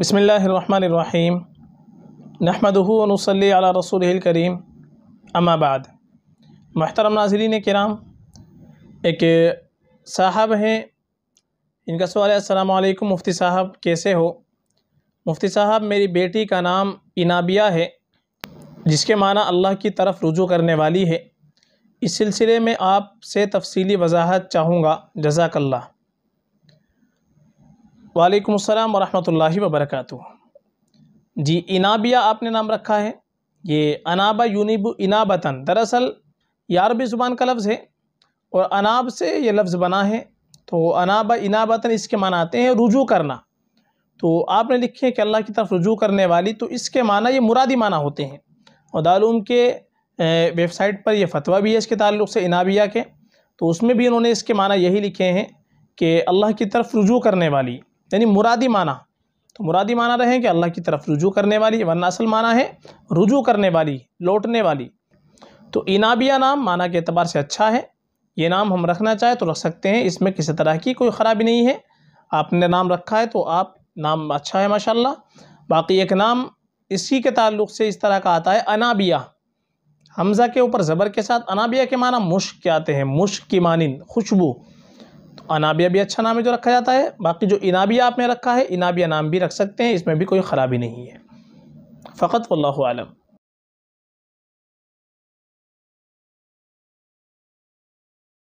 बसमीम नहमदनसली सल रसूल करीम अमाबाद महतरम नाजरीन कराम एक साहब हैं इनका सवाल है असलकम मुफ्ती साहब कैसे हो मुफ्ती साहब मेरी बेटी का नाम इनाबिया है जिसके माना अल्लाह की तरफ रुजू करने वाली है इस सिलसिले में आपसे तफसली वजाहत चाहूँगा जजाकल्ला वालेकुम अस्सलाम वरहमतुल्लाहि वबरकatuh जी इनाबिया आपने नाम रखा है ये अनाबा यूनिब इनाबतन दरअसल ये अरबी ज़ुबान का लफ्ज़ है और अनाब से ये लफ्ज़ बना है तो अनाबा इनाबतन इसके माना आते हैं रुजू करना तो आपने लिखे हैं कि अल्लाह की तरफ रुजू करने वाली तो इसके माना ये मुरादी माना होते हैं और दालूम के वेबसाइट पर यह फतवा भी है इसके ताल्लुक से इनाबिया के तो उसमें भी इन्होंने इसके माना यही लिखे हैं कि अल्लाह की तरफ रुजू करने वाली यानी मुरादी माना तो मुरादी माना रहे कि अल्लाह की तरफ रुजू करने वाली वरना असल माना है रुजू करने वाली लौटने वाली तो इनाबिया नाम माना के अतबार से अच्छा है ये नाम हम रखना चाहें तो रख सकते हैं इसमें किसी तरह की कोई ख़राबी नहीं है आपने नाम रखा है तो आप नाम अच्छा है माशाल्लाह बाकी एक नाम इसी के ताल्लुक से इस तरह का आता है अनाबिया हमज़ा के ऊपर ज़बर के साथ अनाबिया के माना मुश्क के आते हैं मुश्क की मानंद खुशबू अनाबिया भी अच्छा नाम है जो रखा जाता है बाकी जो इनाबिया आपने रखा है इनाबिया नाम भी रख सकते हैं इसमें भी कोई ख़राबी नहीं है फ़कत वल्लम